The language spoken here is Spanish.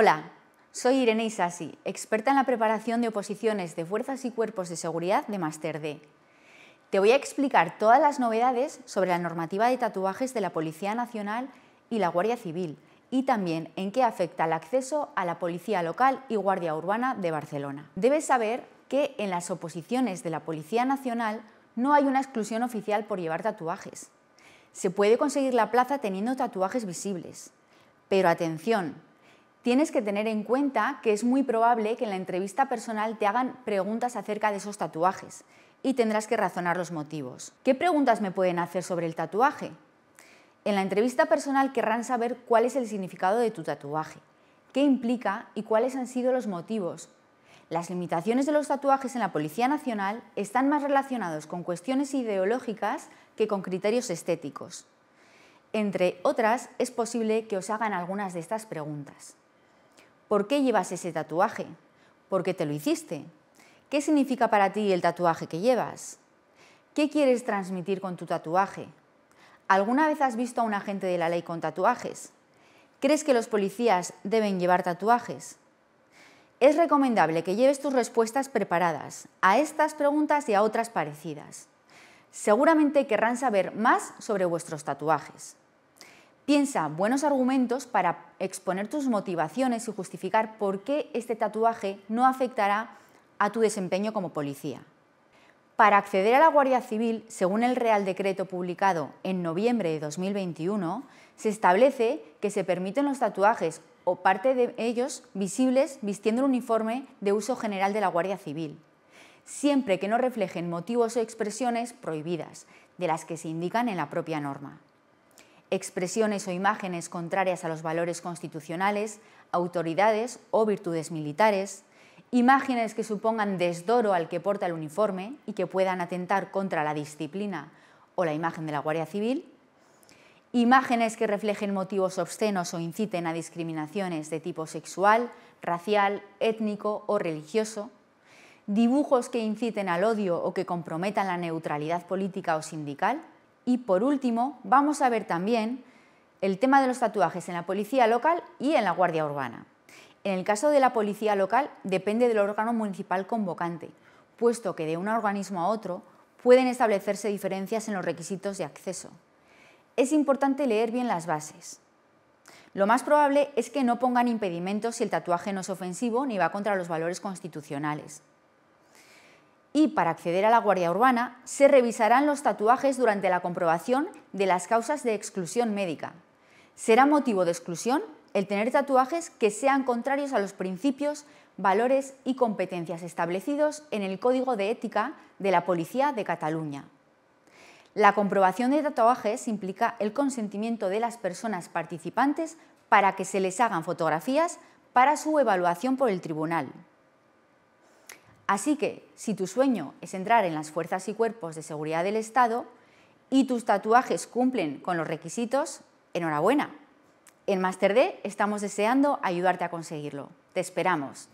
Hola, soy Irene Isasi, experta en la preparación de oposiciones de fuerzas y cuerpos de seguridad de Master D. Te voy a explicar todas las novedades sobre la normativa de tatuajes de la Policía Nacional y la Guardia Civil y también en qué afecta el acceso a la Policía Local y Guardia Urbana de Barcelona. Debes saber que en las oposiciones de la Policía Nacional no hay una exclusión oficial por llevar tatuajes. Se puede conseguir la plaza teniendo tatuajes visibles. Pero atención, tienes que tener en cuenta que es muy probable que en la entrevista personal te hagan preguntas acerca de esos tatuajes y tendrás que razonar los motivos. ¿Qué preguntas me pueden hacer sobre el tatuaje? En la entrevista personal querrán saber cuál es el significado de tu tatuaje, qué implica y cuáles han sido los motivos. Las limitaciones de los tatuajes en la Policía Nacional están más relacionados con cuestiones ideológicas que con criterios estéticos. Entre otras, es posible que os hagan algunas de estas preguntas. ¿Por qué llevas ese tatuaje? ¿Por qué te lo hiciste? ¿Qué significa para ti el tatuaje que llevas? ¿Qué quieres transmitir con tu tatuaje? ¿Alguna vez has visto a un agente de la ley con tatuajes? ¿Crees que los policías deben llevar tatuajes? Es recomendable que lleves tus respuestas preparadas a estas preguntas y a otras parecidas. Seguramente querrán saber más sobre vuestros tatuajes. Piensa buenos argumentos para exponer tus motivaciones y justificar por qué este tatuaje no afectará a tu desempeño como policía. Para acceder a la Guardia Civil, según el Real Decreto publicado en noviembre de 2021, se establece que se permiten los tatuajes o parte de ellos visibles vistiendo el uniforme de uso general de la Guardia Civil, siempre que no reflejen motivos o expresiones prohibidas, de las que se indican en la propia norma expresiones o imágenes contrarias a los valores constitucionales, autoridades o virtudes militares, imágenes que supongan desdoro al que porta el uniforme y que puedan atentar contra la disciplina o la imagen de la Guardia Civil, imágenes que reflejen motivos obscenos o inciten a discriminaciones de tipo sexual, racial, étnico o religioso, dibujos que inciten al odio o que comprometan la neutralidad política o sindical, y por último, vamos a ver también el tema de los tatuajes en la policía local y en la guardia urbana. En el caso de la policía local, depende del órgano municipal convocante, puesto que de un organismo a otro pueden establecerse diferencias en los requisitos de acceso. Es importante leer bien las bases. Lo más probable es que no pongan impedimentos si el tatuaje no es ofensivo ni va contra los valores constitucionales y para acceder a la Guardia Urbana se revisarán los tatuajes durante la comprobación de las causas de exclusión médica. Será motivo de exclusión el tener tatuajes que sean contrarios a los principios, valores y competencias establecidos en el Código de Ética de la Policía de Cataluña. La comprobación de tatuajes implica el consentimiento de las personas participantes para que se les hagan fotografías para su evaluación por el tribunal. Así que, si tu sueño es entrar en las fuerzas y cuerpos de seguridad del Estado y tus tatuajes cumplen con los requisitos, enhorabuena. En Masterd D estamos deseando ayudarte a conseguirlo. Te esperamos.